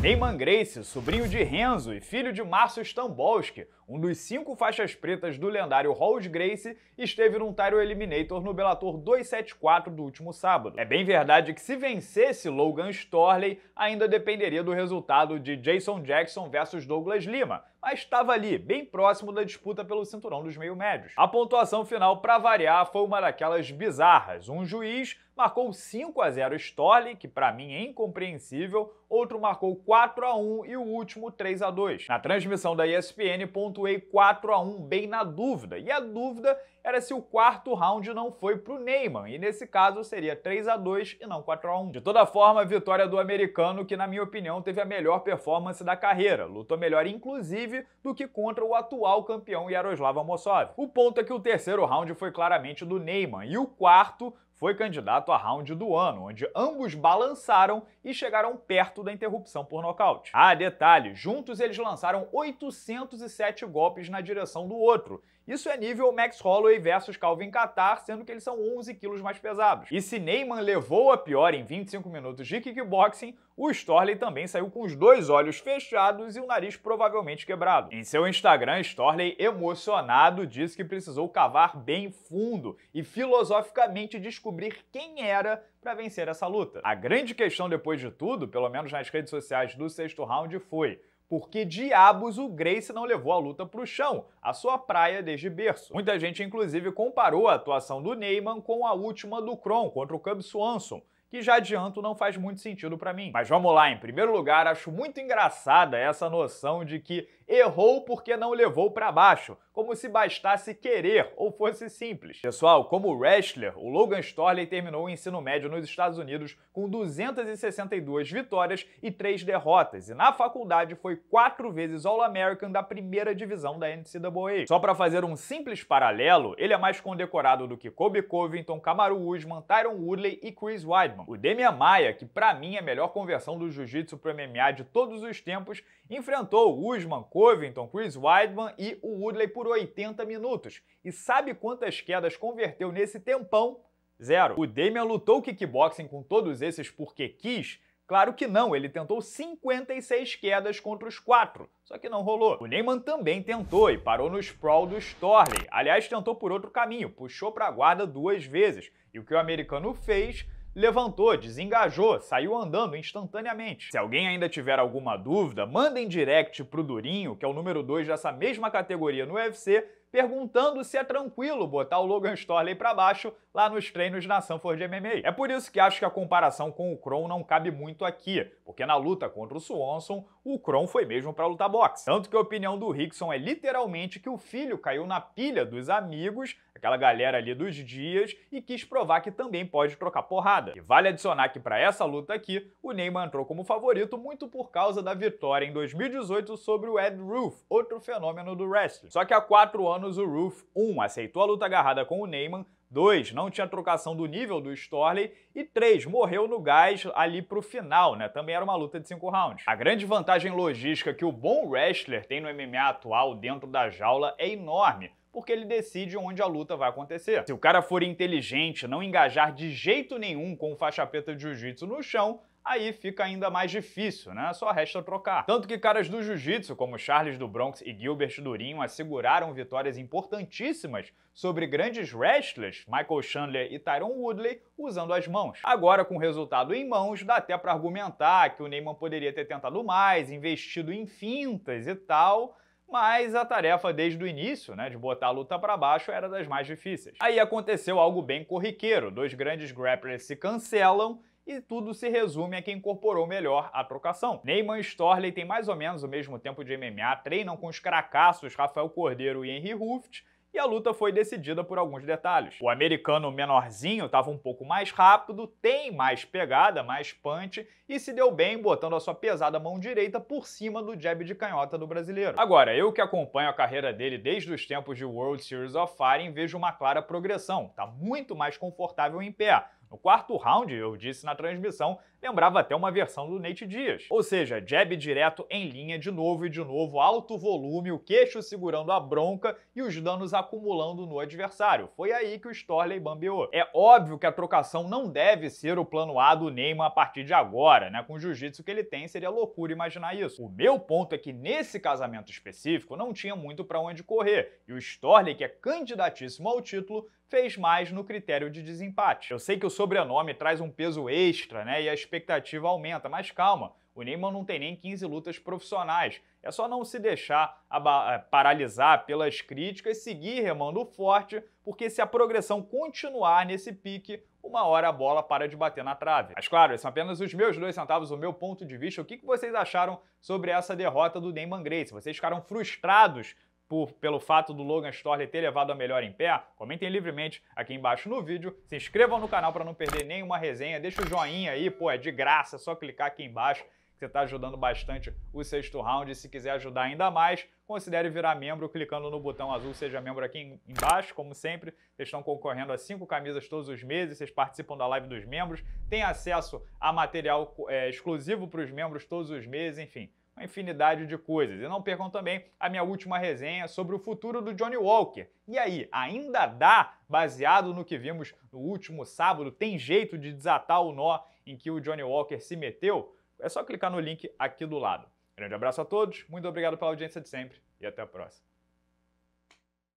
Neyman Grace, sobrinho de Renzo e filho de Márcio Stambolski, um dos cinco faixas pretas do lendário Howard Grace, esteve num Tyro Eliminator no Bellator 274 do último sábado. É bem verdade que se vencesse Logan Storley, ainda dependeria do resultado de Jason Jackson versus Douglas Lima, mas estava ali, bem próximo da disputa pelo cinturão dos meio-médios. A pontuação final, para variar, foi uma daquelas bizarras. Um juiz marcou 5 a 0 Storley, que para mim é incompreensível, outro marcou 4 a 1 e o último 3 a 2. Na transmissão da ESPN pontuei 4 a 1 bem na dúvida, e a dúvida era se o quarto round não foi pro Neyman, e nesse caso seria 3 a 2 e não 4 a 1. De toda forma, vitória do americano que na minha opinião teve a melhor performance da carreira, lutou melhor inclusive do que contra o atual campeão Yaroslav Almosov. O ponto é que o terceiro round foi claramente do Neyman e o quarto foi candidato a round do ano, onde ambos balançaram e chegaram perto da interrupção por nocaute. Ah, detalhe, juntos eles lançaram 807 golpes na direção do outro, isso é nível Max Holloway versus Calvin Qatar, sendo que eles são 11 quilos mais pesados. E se Neyman levou a pior em 25 minutos de kickboxing, o Storley também saiu com os dois olhos fechados e o nariz provavelmente quebrado. Em seu Instagram, Storley, emocionado, disse que precisou cavar bem fundo e filosoficamente descobrir quem era para vencer essa luta. A grande questão depois de tudo, pelo menos nas redes sociais do sexto round, foi por que diabos o Grace não levou a luta para o chão, a sua praia desde berço? Muita gente, inclusive, comparou a atuação do Neyman com a última do Kron contra o Cub Swanson, que já adianto não faz muito sentido para mim. Mas vamos lá, em primeiro lugar, acho muito engraçada essa noção de que errou porque não levou para baixo, como se bastasse querer ou fosse simples. Pessoal, como wrestler, o Logan Storley terminou o ensino médio nos Estados Unidos com 262 vitórias e 3 derrotas, e na faculdade foi quatro vezes All-American da primeira divisão da NCAA. Só para fazer um simples paralelo, ele é mais condecorado do que Kobe Covington, Kamaru Usman, Tyron Woodley e Chris Weidman. O Demian Maia, que para mim é a melhor conversão do jiu-jitsu pro MMA de todos os tempos, enfrentou Usman, Covington, Chris Weidman e o Woodley por 80 minutos. E sabe quantas quedas converteu nesse tempão? Zero. O Damian lutou kickboxing com todos esses porque quis? Claro que não, ele tentou 56 quedas contra os quatro, só que não rolou. O Neyman também tentou e parou no sprawl do Storley. Aliás, tentou por outro caminho, puxou para a guarda duas vezes. E o que o americano fez levantou, desengajou, saiu andando instantaneamente. Se alguém ainda tiver alguma dúvida, mandem direct pro Durinho, que é o número 2 dessa mesma categoria no UFC, perguntando se é tranquilo botar o Logan Storley para baixo lá nos treinos na Sanford MMA. É por isso que acho que a comparação com o Kron não cabe muito aqui, porque na luta contra o Swanson, o Kron foi mesmo para lutar boxe. Tanto que a opinião do Rickson é literalmente que o filho caiu na pilha dos amigos, aquela galera ali dos dias, e quis provar que também pode trocar porrada. E vale adicionar que para essa luta aqui, o Neyman entrou como favorito muito por causa da vitória em 2018 sobre o Ed Roof, outro fenômeno do wrestling. Só que há quatro anos o Roof 1 um, aceitou a luta agarrada com o Neyman 2. Não tinha trocação do nível do Storley. E 3. Morreu no gás ali pro final, né? Também era uma luta de 5 rounds. A grande vantagem logística que o bom wrestler tem no MMA atual dentro da jaula é enorme porque ele decide onde a luta vai acontecer. Se o cara for inteligente, não engajar de jeito nenhum com o faixa preta de jiu-jitsu no chão, aí fica ainda mais difícil, né? Só resta trocar. Tanto que caras do jiu-jitsu, como Charles do Bronx e Gilbert Durinho, asseguraram vitórias importantíssimas sobre grandes wrestlers, Michael Chandler e Tyron Woodley, usando as mãos. Agora, com o resultado em mãos, dá até para argumentar que o Neyman poderia ter tentado mais, investido em fintas e tal, mas a tarefa desde o início, né, de botar a luta para baixo, era das mais difíceis. Aí aconteceu algo bem corriqueiro: dois grandes grapplers se cancelam e tudo se resume a quem incorporou melhor a trocação. Neyman e Storley têm mais ou menos o mesmo tempo de MMA, treinam com os cracassos Rafael Cordeiro e Henry Ruft, e a luta foi decidida por alguns detalhes. O americano menorzinho estava um pouco mais rápido, tem mais pegada, mais punch e se deu bem botando a sua pesada mão direita por cima do jab de canhota do brasileiro. Agora, eu que acompanho a carreira dele desde os tempos de World Series of Fighting vejo uma clara progressão, tá muito mais confortável em pé no quarto round, eu disse na transmissão, lembrava até uma versão do Nate Dias. Ou seja, jab direto em linha, de novo e de novo, alto volume, o queixo segurando a bronca e os danos acumulando no adversário. Foi aí que o Storley bambeou. É óbvio que a trocação não deve ser o plano A do Neymar a partir de agora, né? Com o jiu-jitsu que ele tem, seria loucura imaginar isso. O meu ponto é que nesse casamento específico não tinha muito para onde correr, e o Storley, que é candidatíssimo ao título, fez mais no critério de desempate. Eu sei que o sobrenome traz um peso extra, né, e a expectativa aumenta, mas calma, o Neymar não tem nem 15 lutas profissionais. É só não se deixar eh, paralisar pelas críticas e seguir remando forte, porque se a progressão continuar nesse pique, uma hora a bola para de bater na trave. Mas claro, esses são apenas os meus dois centavos, o meu ponto de vista. O que vocês acharam sobre essa derrota do Neymar Grace? Vocês ficaram frustrados por, pelo fato do Logan Storley ter levado a melhor em pé? Comentem livremente aqui embaixo no vídeo. Se inscrevam no canal para não perder nenhuma resenha. Deixa o joinha aí, pô, é de graça, é só clicar aqui embaixo que você está ajudando bastante o sexto round. E se quiser ajudar ainda mais, considere virar membro clicando no botão azul Seja Membro aqui embaixo. Como sempre, vocês estão concorrendo a cinco camisas todos os meses, vocês participam da live dos membros, têm acesso a material é, exclusivo para os membros todos os meses, enfim uma infinidade de coisas. E não percam também a minha última resenha sobre o futuro do Johnny Walker. E aí, ainda dá, baseado no que vimos no último sábado, tem jeito de desatar o nó em que o Johnny Walker se meteu? É só clicar no link aqui do lado. Grande abraço a todos, muito obrigado pela audiência de sempre e até a próxima.